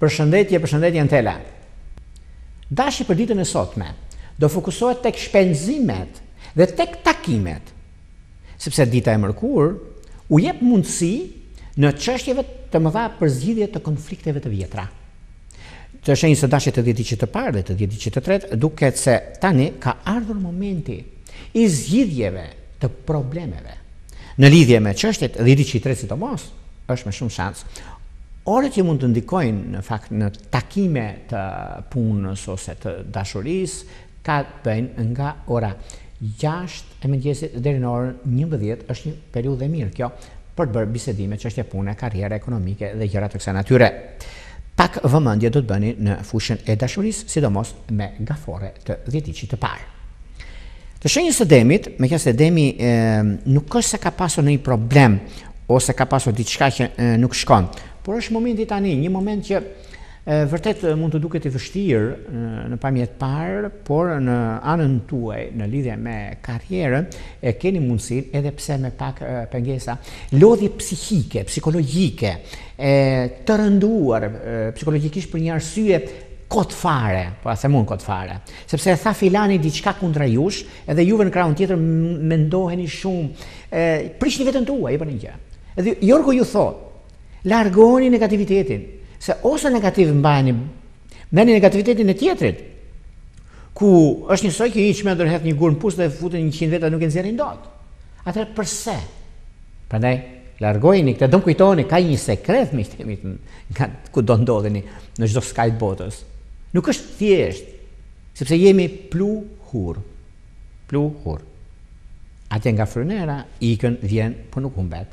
Për shëndetje, për shëndetje në tele. Dashi për ditën e sotme, do fokusohet tek shpenzimet dhe tek takimet, sepse dita e mërkur u jep mundësi në qështjeve të mëdha për zgjidhje të konflikteve të vjetra. Të shenjë se dashi të djeti që të parë dhe të djeti që të tretë, duke të se tani ka ardhur momenti i zgjidhjeve të problemeve. Në lidhje me qështjet, djeti që i tretë si të mos, është me shumë shansë. Ore që mund të ndikojnë në fakt në takime të punës ose të dashurisë, ka të bëjnë nga ora 6 e mëngjesit deri në orën 11 është një periudhë e mirë kjo për të bërë bisedime që është e punë, karriere ekonomike dhe gjëra të kësaj natyre. Pak vëmendje do të bëni në fushën e dashurisë, sidomos me gafore të 10 ditë të parë. Të shenjës së demit, me kësaj demi eh, nuk është se ka pasur ndonjë problem ose ka pasur diçka që eh, nuk shkon por është momenti tani, një moment që vërtet mund të duket i vështirë në pamjet parë, por në anën tuaj, në lidhje me karjerën, e keni mundësin edhe pse me pak pengesa, lodhje psihike, psikologike, e, të rënduar psikologikisht për një arsye kotfare, fare, po a themun kot fare, sepse e tha filani diçka kundra jush, edhe juve në kraun tjetër mendoheni shumë, e, prishni vetën tua, i për një gjë. Edhe Jorgo ju thotë, largoni negativitetin, se ose negativ mbajni, një negativitetin e tjetrit, ku është një soj kjo i që me ndërhet një gurë në pusë dhe futën një qinë veta nuk e nëzirin do të. atër përse? Përndaj, largojni, këta dëmë kujtoni, ka një sekret me këtemi nga ku do ndodheni në gjdo skajt botës. Nuk është thjesht, sepse jemi plu hur, plu hur. Ate nga frënera, ikën, vjen, për po nuk humbet.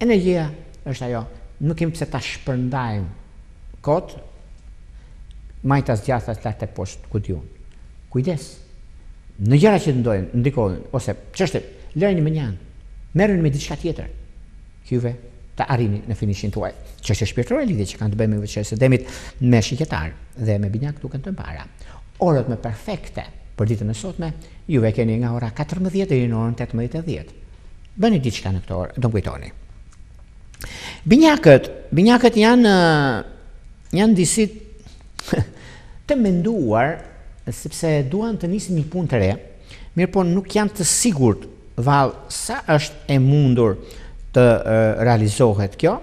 Energia është ajo, nuk kemi pse ta shpërndajmë kot majtas gjatë as lartë post ku diu. Kujdes. Në gjëra që ndodhin, ndikojnë ose çështë, lëreni më njëan. Merreni me diçka tjetër. Juve të arrini në finishin tuaj. Çështë shpirtërore lidhje që kanë të bëjnë me veçanë se demit me shiketar dhe me binjak duken të mbara. Orët më perfekte për ditën e sotme, juve keni nga ora 14 deri në orën 18:10. Bëni diçka në këtë orë, do kujtoni. Binjakët, binjakët janë janë disit të menduar sepse duan të nisin një punë të re, mirë po nuk janë të sigurt val sa është e mundur të e, realizohet kjo.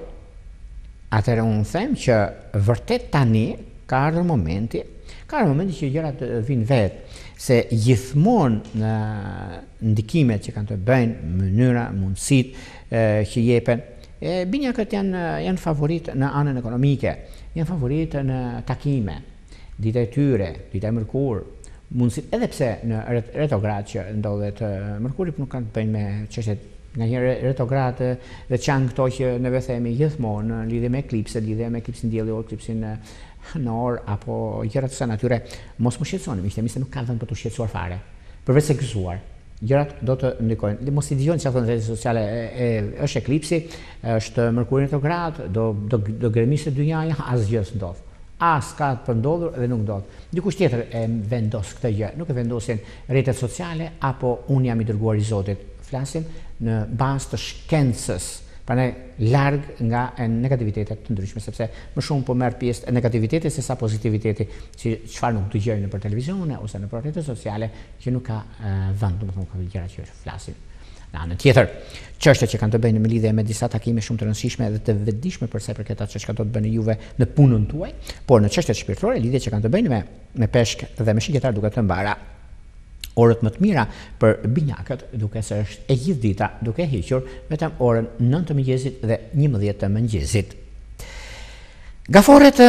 Atëherë unë them që vërtet tani ka ardhur momenti, ka ardhur momenti që gjërat të vinë vetë, se gjithmonë në ndikimet që kanë të bëjnë mënyra, mundësitë që jepen, Binjakët janë, janë favorit në anën ekonomike, janë favorit në takime, dita e tyre, dita e mërkur, mundësit, edhe pse në retograt që ndodhet mërkurit, nuk kanë të bëjnë me qështet nga një retograt dhe qanë këto që në vethemi gjithmonë në lidhe me eklipse, lidhe me eklipsin djeli, o eklipsin hënor, apo gjërat të sa natyre, mos më shqetsonim, ishte mi se nuk kanë dhe për të shqetsuar fare, përvec se gëzuar, gjërat do të ndikojnë. Dhe mos i dëgjojnë çfarë thonë rrjetet sociale, e, e, është eklipsi, është mërkuri retrograd, do do do gremisë dynja ja asgjë s'ndodh. As ka të ndodhur dhe nuk ndodh. Dikush tjetër e vendos këtë gjë, nuk e vendosin rrjetet sociale apo un jam i dërguar i Zotit. Flasin në bazë të shkencës pra ne largë nga e negativitetet të ndryshme, sepse më shumë po merë pjesë e negativitetet se sa pozitivitetet që qëfar nuk të gjërë në për televizionë ose në projete sociale që nuk ka vënd, nuk ka vëgjera që është flasin. Në anë tjetër, qështë që kanë të bëjnë me lidhe me disa takime shumë të rënsishme dhe të vedishme përse për këta që që kanë të bëjnë juve në punën tuaj, por në qështë që shpirtrore, lidhe që kanë të bëjnë me peshkë dhe me shikjetar duke të mbara, orët më të mira për binjakët, duke se është e gjithë dita duke hequr vetëm orën 9 të mëngjesit dhe 11 të mëngjesit. Gaforet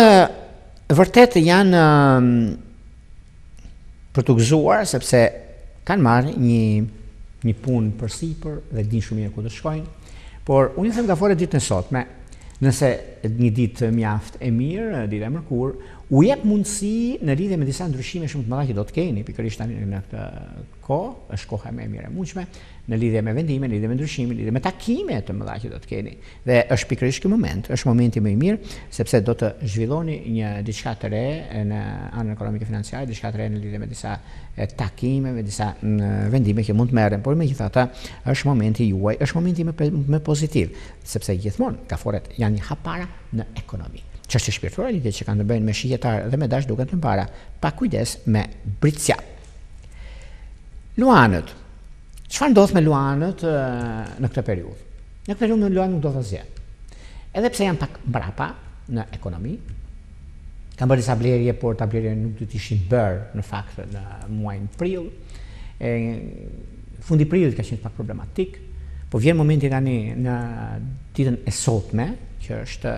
vërtet janë për të gëzuar sepse kanë marrë një një punë për sipër dhe din shumë mirë ku të shkojnë. Por unë them gaforet ditën e sotme, nëse një ditë mjaft e mirë, ditë e mërkurë, U jep mundësi në lidhje me disa ndryshime shumë të mëdha që do të keni, pikërisht tani në këtë kohë, është koha më e mirë e mundshme në lidhje me vendime, në lidhje me ndryshime, në lidhje me takime të mëdha që do të keni. Dhe është pikërisht ky moment, është momenti më i mirë sepse do të zhvilloni një diçka të re në anën ekonomike financiare, diçka të re në lidhje me disa takime, me disa vendime që mund të merren, por megjithatë është momenti juaj, është momenti më, më pozitiv, sepse gjithmonë kaforet janë një hap para në ekonominë çështje shpirtërore ditë që kanë të bëjnë me shihetar dhe me dash duket të para. Pa kujdes me britsja. Luanët. Çfarë ndodh me luanët në këtë periudhë? Në këtë periudhë luanët nuk do të asgjë. Edhe pse janë pak brapa në ekonomi, kanë bërë disa blerje, por ta nuk do të ishin bër në fakt në muajin prill. E fundi prillit ka qenë pak problematik, por vjen momenti tani në ditën e sotme, që është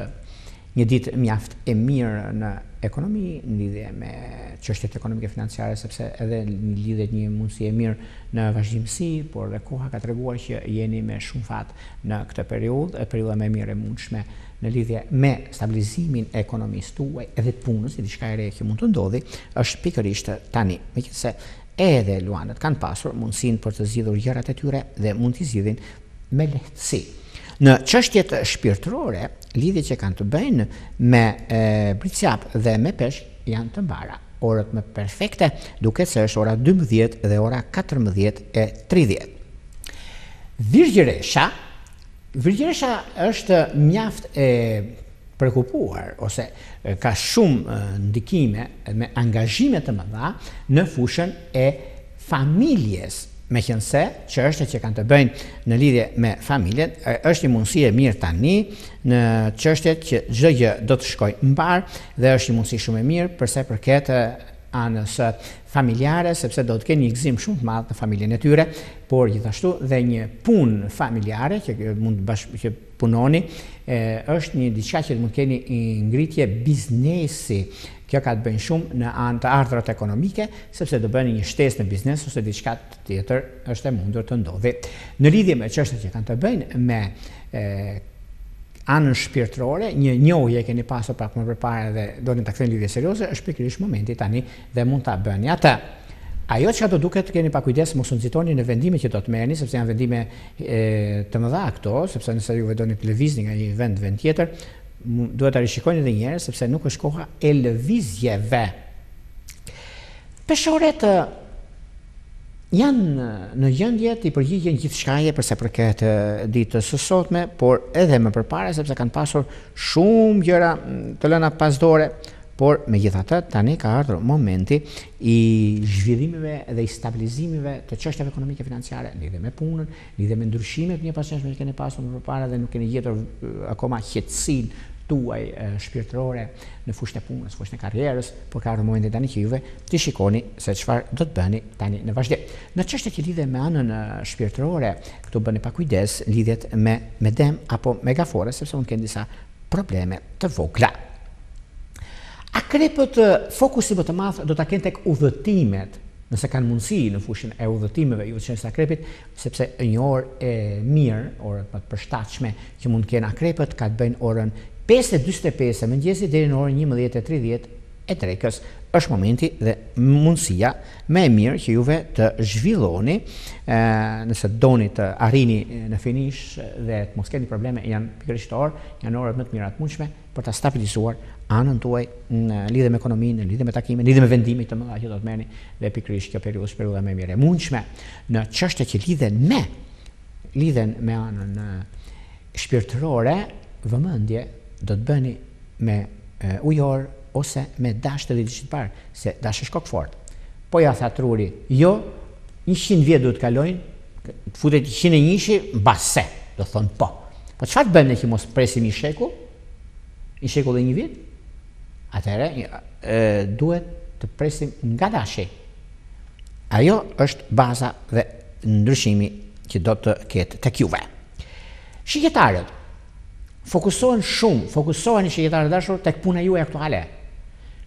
një ditë mjaft e mirë në ekonomi, në lidhje me qështet ekonomike financiare, sepse edhe një lidhje një mundësi e mirë në vazhjimësi, por dhe koha ka të reguar që jeni me shumë fat në këtë periud, e periud e me mirë e mundshme në lidhje me stabilizimin e ekonomisë tuaj edhe të punës, i di shka e reje që mund të ndodhi, është pikërishtë tani, me kjese edhe luanët kanë pasur mundësin për të zidhur gjërat e tyre dhe mund të zidhin me lehtësi. Në qështjet shpirtërore, lidhjet që kanë të bëjnë me bricjap dhe me pesh janë të mbara. Orët me perfekte, duke se është ora 12 dhe ora 14 e 30. Virgjeresha, virgjeresha është mjaft e prekupuar, ose ka shumë ndikime me angazhime të mëdha në fushën e familjes, me kjënëse që është që kanë të bëjnë në lidhje me familjen, është një mundësi e mirë tani në qështet që gjë gjë do të në barë dhe është një mundësi shumë e mirë përse përketë anës familjare, sepse do të keni një gzim shumë të madhë në familjen e tyre, por gjithashtu dhe një punë familjare që mund të punoni, është një diqa që mund të keni ngritje biznesi kjo ka të bëjnë shumë në anë të ardhërat ekonomike, sepse të bëjnë një shtes në biznes ose diçka të tjetër është e mundur të ndodhi. Në lidhje me qështët që kanë të bëjnë me anën shpirtrore, një njohje keni pasur pak më përpara dhe do një të këthejnë lidhje serioze, është pikrish momenti tani dhe mund të bëjnë. Ata, Ajo që ka të duket, keni pak kujdes, mos në në vendime që do të merni, sepse janë vendime të mëdha këto, sepse nëse ju vedoni të levizni nga një vend vend tjetër, duhet të rishikojnë edhe njerë, sepse nuk është koha e lëvizjeve. Peshoret janë në gjëndje të i përgjigjen gjithë shkaje përse përket ditë sësotme, por edhe më përpare, sepse kanë pasur shumë gjëra të lëna pasdore, por me gjitha të tani ka ardhur momenti i zhvidhimive dhe i stabilizimive të qështjeve ekonomike e financiare, lidhe me punën, lidhe me ndryshimet një pasenshme që keni pasur në përpare dhe nuk keni gjithër akoma qëtësin tuaj shpirtërore në fushën e punës, fushën e karrierës, por ka rëmojnë dhe tani që juve të shikoni se qëfar do të bëni tani në vazhde. Në qështë e që lidhe me anën shpirtërore, këtu bëni pa kujdes, lidhet me dem apo me gafore, sepse mund kënë disa probleme të vogla. A krepët fokusit më të mathë do të kënë tek uvëtimet nëse kanë mundësi në fushën e udhëtimeve ju çesë akrepit sepse një orë e mirë orë më të përshtatshme që mund të kenë ka të bëjnë orën 5:45 mëngjesi deri në orën 11:30 e drekës është momenti dhe mundësia më e mirë që juve të zhvilloni nëse doni të arrini në finish dhe të mos keni probleme janë pikërisht orë janë orët më të mira të mundshme për ta stabilizuar anën tuaj në lidhje me ekonominë, në lidhje me takimin, në lidhje me vendimin të mëdha që do të merrni dhe pikërisht kjo periudhë është periudha më e mirë. në çështje që lidhen me lidhen me anën e shpirtërore, vëmendje do të bëni me ujor ose me dashë të ditës parë, se dashë shkok fort. Po ja tha truri, jo 100 vjet do të kalojnë, futet 101-shi mbase, do thonë po. Po çfarë bëjmë ne që mos presim i shekull? I shekull dhe një vitë, atëre duhet të presim nga dashi. Ajo është baza dhe ndryshimi që do të ketë të kjuve. Shqyjetarët, fokusohen shumë, fokusohen i shqyjetarët dashur të këpuna ju e aktuale.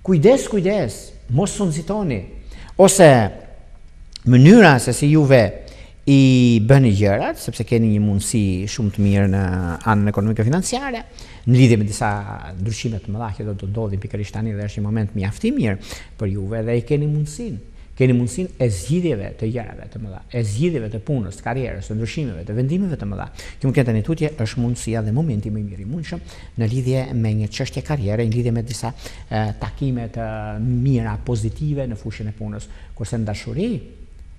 Kujdes, kujdes, mos sunzitoni, ose mënyra se si juve i bëni gjërat sepse keni një mundësi shumë të mirë në anën ekonomike financiare në lidhje me disa ndryshime të mëdha që do të ndodhin pikërisht tani dhe është një moment mjaft i mirë për juve dhe i keni mundësinë keni mundësin e zgjidhjeve të gjërave të mëdha, e zgjidhjeve të punës, të karrierës, të ndryshimeve, të vendimeve të mëdha. Kjo më kanë tani tutje është mundësia dhe momenti më i mirë i mundshëm në lidhje me një çështje karriere, në lidhje me disa takime të mira, pozitive në fushën e punës, kurse në dashuri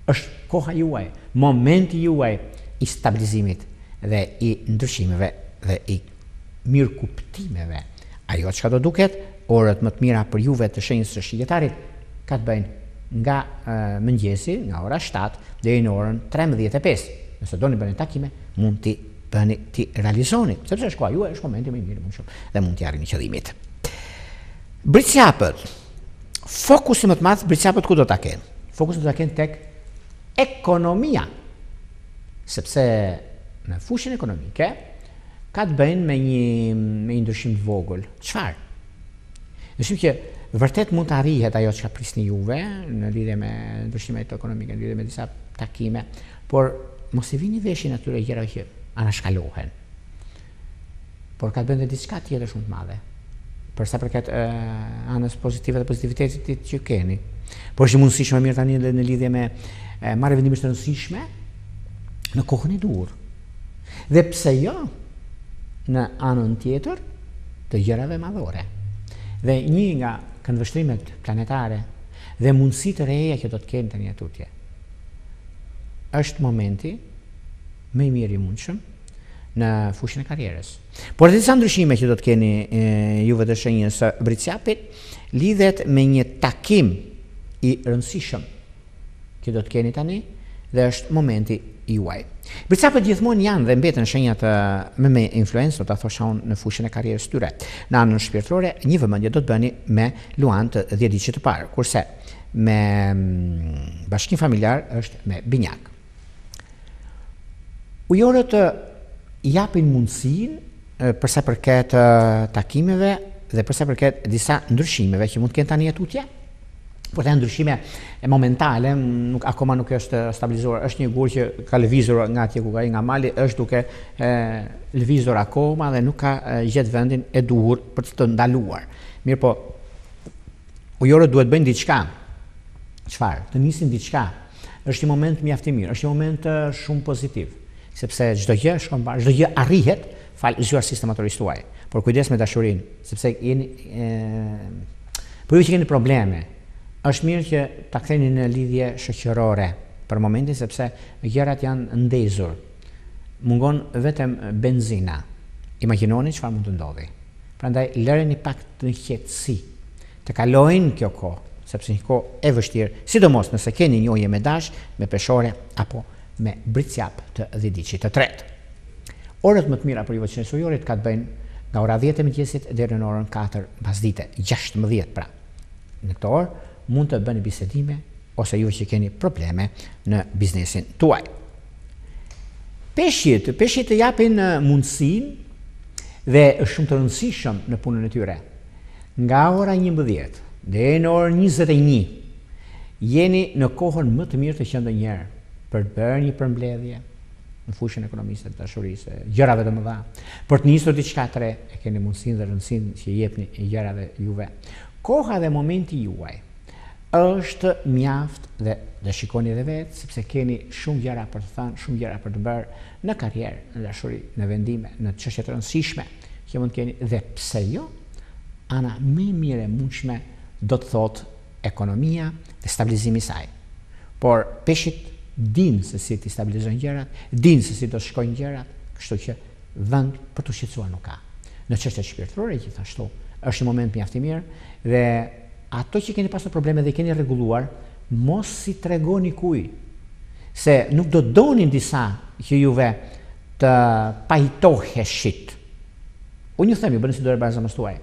është koha juaj, momenti juaj i stabilizimit dhe i ndryshimeve dhe i mirë kuptimeve. Ajo që ka do duket, orët më të mira për juve të shenjës së shqietarit, ka të bëjnë nga mëngjesi, nga ora 7, dhe i në orën 13.05. Nëse do një bëjnë takime, mund t'i bëjnë t'i realizoni, sepse është koha juaj, është momenti më i mirë, më shumë, dhe mund t'i arrini qëdhimit. Britsjapët, fokusi më të madhë, britsjapët ku do t'a kenë? Fokusi do të t'a kenë tek ekonomia. Sepse në fushën ekonomike ka të bëjnë me një me një ndryshim të vogël. Çfarë? Në shumë që vërtet mund të arrihet ajo që ka prisni juve në lidhe me ndryshimet ekonomike, në lidhe me disa takime, por mos e vini veshin atyre gjëra që anashkalohen. Por ka të bëjnë diçka tjetër shumë të madhe. Për sa përket anës pozitive e pozitivitetit që keni. Por është mundësi shumë mirë tani edhe në lidhje me marrë vendimisht të nësishme në kohën e dur. Dhe pse jo, në anën tjetër të gjërave madhore. Dhe një nga këndvështrimet planetare dhe mundësi të reja që do të keni të një tutje, është momenti me i mirë i mundëshëm në fushën e karjeres. Por të të ndryshime që do të keni juve të shenjën së vritësjapit, lidhet me një takim i rëndësishëm që do të keni tani dhe është momenti i juaj. Përsa për po gjithmonë janë dhe mbetën shenjat me me influencë, do të thosha unë në fushën e karierës të tyre. Në anën shpirtërore, një vëmendje do të bëni me Luan të ditë të parë, kurse me bashkim familjar është me Binjak. Ujorët të japin mundësin përsa përket takimeve dhe përsa përket disa ndryshimeve që mund të kënë tani e të Ja? Po të ndryshime e momentale, nuk, akoma nuk është stabilizuar, është një gurë që ka lëvizur nga tje ku ka i nga mali, është duke e, lëvizur akoma dhe nuk ka gjithë vendin e duhur për të të ndaluar. Mirë po, ujore duhet bëjnë diçka, qfarë, të nisin diçka, është një moment mjafti mirë, është një moment shumë pozitiv, sepse gjdo gjë, shkomba, gjdo gjë arrihet, falë zhuar sistematorisë tuaj, por kujdes me dashurin, sepse jeni, e, për ju që keni probleme, është mirë që ta ktheni në lidhje shoqërore për momentin sepse gjërat janë ndezur. Mungon vetëm benzina. Imagjinoni çfarë mund të ndodhi. Prandaj lëreni pak të qetësi. Të kalojnë kjo kohë, sepse një ko e vështirë, sidomos nëse keni një me dash, me peshore apo me britsjap të dhidiçit të tretë. Orët më të mira për juve sujorit ka të bëjnë nga ora 10 e mëngjesit deri në orën 4 pasdite, 16 pra. Në këtë orë mund të bëni bisedime ose ju që keni probleme në biznesin tuaj. Peshjet, peshjet të japin mundësin dhe është shumë të rëndësishëm në punën e tyre. Nga ora 11 dhe e në orë 21, jeni në kohën më të mirë të qëndë njerë për të bërë një përmbledhje në fushën ekonomisë, të shurisë, gjërave të më dha, për të njësër të qka tre, e keni mundësin dhe rëndësin që jepni gjërave juve. Koha dhe momenti juaj, është mjaft dhe dhe shikoni dhe vetë, sepse keni shumë gjera për të thanë, shumë gjera për të bërë në karjerë, në dashuri, në vendime, në të qështje të rëndësishme, që mund të keni dhe pse jo, ana me mire mundshme do të thotë ekonomia dhe stabilizimi saj. Por peshit din se si ti stabilizon gjerat, din se si do shkojnë gjerat, kështu që vend për të shqetsuar nuk ka. Në qështje shpirtërore, gjithashtu, është një moment mjaftimir dhe ato që keni pasur probleme dhe keni rregulluar, mos si tregoni kujt se nuk do donin disa që juve të pajtoheshit. U një themi, bënë si dore barëzë më stuaj,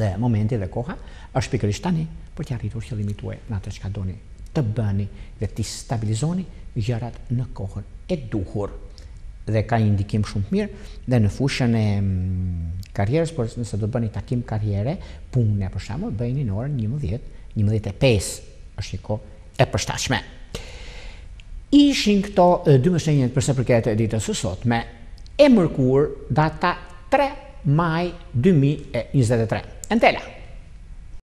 dhe momenti dhe koha, është pikërisht tani, për të arritur që tuaj në atër që ka doni të bëni dhe të stabilizoni gjërat në kohën e duhur dhe ka një ndikim shumë të mirë dhe në fushën e mm, karrierës, por nëse do të bëni takim karriere, punë për shembull, bëjeni në orën 11, 11:05 është një kohë e përshtatshme. Ishin këto dy mëshenjet për sa përket ditës së sotme, e mërkur data 3 maj 2023. Entela.